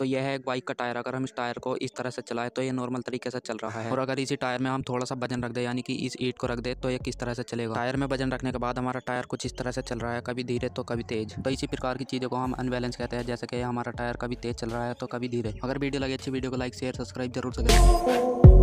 तो यह है बाइक का टायर अगर हम इस टायर को इस तरह से चलाएं तो ये नॉर्मल तरीके से चल रहा है और अगर इसी टायर में हम थोड़ा सा वजन रख दे यानी कि इस ईट को रख दे तो ये किस तरह से चलेगा टायर में वजन रखने के बाद हमारा टायर कुछ इस तरह से चल रहा है कभी धीरे तो कभी तेज तो इसी प्रकार की चीज़ों को हम अनबैलेंस कहते हैं जैसे कि हमारा टायर कभी तेज चल रहा है तो कभी धीरे अगर वीडियो लगे अच्छी वीडियो को लाइक शेयर सब्सक्राइब जरूर करें